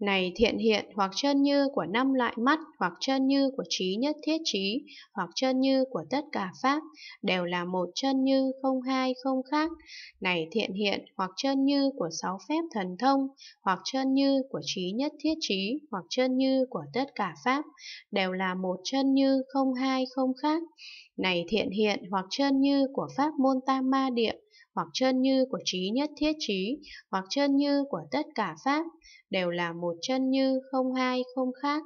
này thiện hiện hoặc chân như của năm loại mắt hoặc chân như của trí nhất thiết trí hoặc chân như của tất cả pháp đều là một chân như không hai không khác này thiện hiện hoặc chân như của sáu phép thần thông hoặc chân như của trí nhất thiết trí hoặc chân như của tất cả pháp đều là một chân như không hai không khác này thiện hiện hoặc chân như của pháp môn tam ma địa hoặc chân như của trí nhất thiết trí, hoặc chân như của tất cả pháp, đều là một chân như không hai không khác.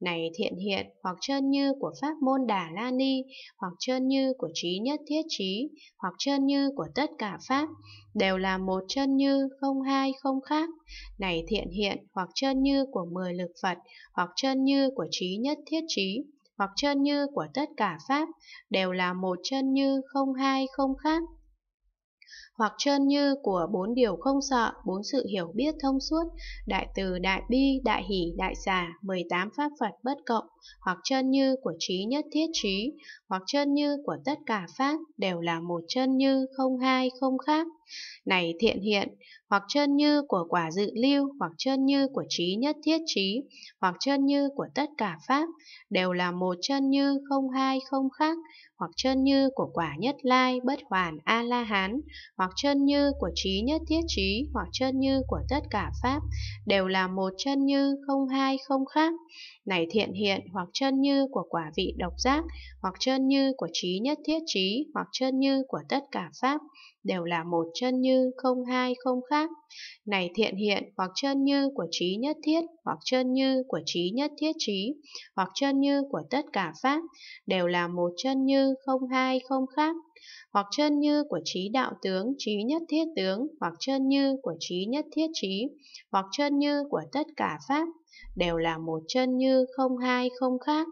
Này thiện hiện, hoặc chân như của pháp môn Đà La Ni, hoặc chân như của trí nhất thiết trí, hoặc chân như của tất cả pháp, đều là một chân như không hai không khác. Này thiện hiện, hoặc chân như của mười lực Phật, hoặc chân như của trí nhất thiết trí, hoặc chân như của tất cả pháp, đều là một chân như không hai không khác hoặc trơn như của bốn điều không sợ, bốn sự hiểu biết thông suốt, đại từ, đại bi, đại hỷ, đại xả, 18 pháp Phật bất cộng, hoặc chân như của trí nhất thiết trí, hoặc chân như của tất cả pháp đều là một chân như không hai không khác. Này thiện hiện, hoặc chân như của quả dự lưu, hoặc chân như của trí nhất thiết trí, hoặc chân như của tất cả pháp đều là một chân như không hai không khác, hoặc chân như của quả nhất lai bất hoàn a la hán, hoặc chân như của trí nhất thiết trí hoặc chân như của tất cả pháp đều là một chân như không hai không khác này thiện hiện hoặc chân như của quả vị độc giác hoặc chân như của trí nhất thiết trí hoặc chân như của tất cả pháp đều là một chân như không hai không khác. Này thiện hiện hoặc chân như của trí nhất thiết, hoặc chân như của trí nhất thiết trí, hoặc chân như của tất cả pháp, đều là một chân như không hai không khác. Hoặc chân như của trí đạo tướng, trí nhất thiết tướng, hoặc chân như của trí nhất thiết trí, hoặc chân như của tất cả pháp, đều là một chân như không hai không khác.